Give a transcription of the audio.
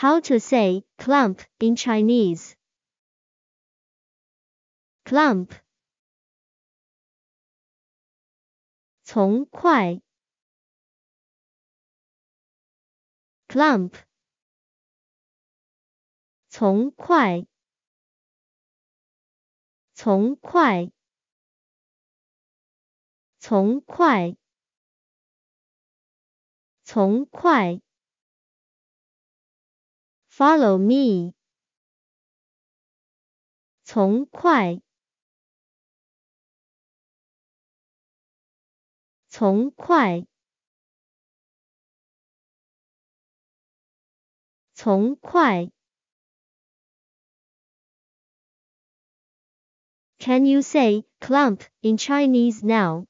How to say clump in Chinese. Clump. 从块. clump Kwai Follow me. 从快，从快，从快。Can you say clump in Chinese now?